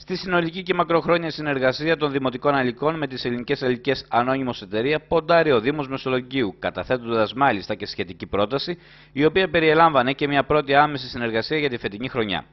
στη συνολική και μακροχρόνια συνεργασία των Δημοτικών Αλικών με τις Ελληνικές Αλικές Ανώνυμος Εταιρεία, ποντάρει ο Δήμος Μεσολογγίου, καταθέτοντας μάλιστα και σχετική πρόταση, η οποία περιέλαμβανε και μια πρώτη άμεση συνεργασία για τη φετινή χρονιά.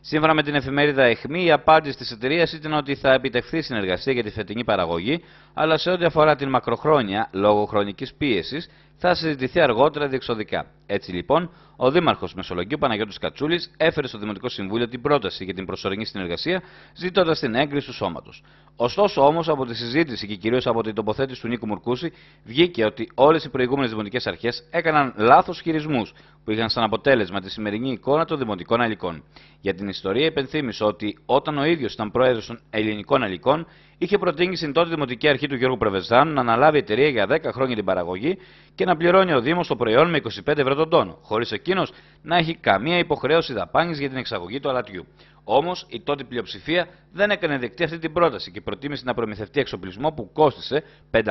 Σύμφωνα με την εφημερίδα Εχμή, η απάντηση της εταιρείας ήταν ότι θα επιτευχθεί συνεργασία για τη θετική παραγωγή, αλλά σε ό,τι αφορά την μακροχρόνια, λόγω χρονικής πίεσης, θα συζητηθεί αργότερα διεξοδικά. Έτσι λοιπόν, ο Δήμαρχος Μεσολογγίου Παναγιώτης Κατσούλης έφερε στο Δημοτικό Συμβούλιο την πρόταση για την προσωρινή συνεργασία, ζητώντας την έγκριση του σώματος. Ωστόσο όμως, από τη συζήτηση και κυρίως από την τοποθέτηση του Νίκου Μουρκούση, βγήκε ότι όλες οι προηγούμενες δημοτικές αρχές έκαναν λάθος χειρισμούς που είχαν σαν αποτέλεσμα τη σημερινή εικόνα των δημοτικών αλικών. Για την ιστορία υπενθύμησε ότι όταν ο ίδιος ήταν πρόεδρος των ελληνικών αλικών, είχε προτείνει στην τότε Δημοτική Αρχή του Γιώργου Πρεβεζάνου να αναλάβει εταιρεία για 10 χρόνια την παραγωγή και να πληρώνει ο Δήμος το προϊόν με 25 ευρώ τον τόνο, χωρίς εκείνος να έχει καμία υποχρέωση δαπάνης για την εξαγωγή του αλατιού. Όμως η τότε πλειοψηφία δεν έκανε δεκτή αυτή την πρόταση και προτίμησε να προμηθευτεί εξοπλισμό που κόστησε 500.000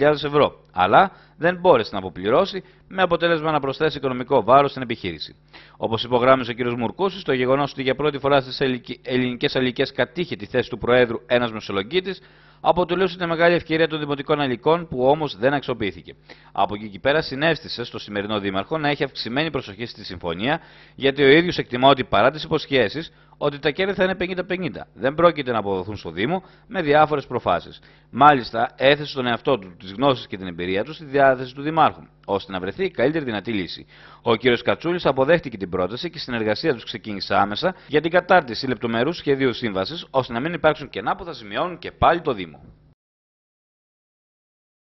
ευρώ, αλλά δεν μπόρεσε να αποπληρώσει με αποτέλεσμα να προσθέσει οικονομικό βάρος στην επιχείρηση. Όπως υπογράμμισε ο κ. Μουρκούσης, το γεγονός ότι για πρώτη φορά στις ελληνικές αλληλικές κατήχε τη θέση του Προέδρου ένας μεσολογγίτη αποτελούσε τη μεγάλη ευκαιρία των δημοτικών αλληλικών που όμως δεν αξιοποιήθηκε. Από εκεί και πέρα συνέστησε στο σημερινό Δήμαρχο να έχει αυξημένη προσοχή στη συμφωνία γιατί ο ίδιος εκτιμά ότι παρά τις υποσχέσεις ότι τα κέρδη θα είναι 50-50. Δεν πρόκειται να αποδοθούν στο Δήμο με διάφορες προφάσεις. Μάλιστα, έθεσε στον εαυτό του τις γνώσεις και την εμπειρία του στη διάθεση του Δημάρχου, ώστε να βρεθεί η καλύτερη δυνατή λύση. Ο κ. Κατσούλης αποδέχτηκε την πρόταση και η συνεργασία τους ξεκίνησε άμεσα για την κατάρτιση λεπτομερούς σχεδίου σύμβασης, ώστε να μην υπάρξουν κενά που θα σημειώνουν και πάλι το Δήμο.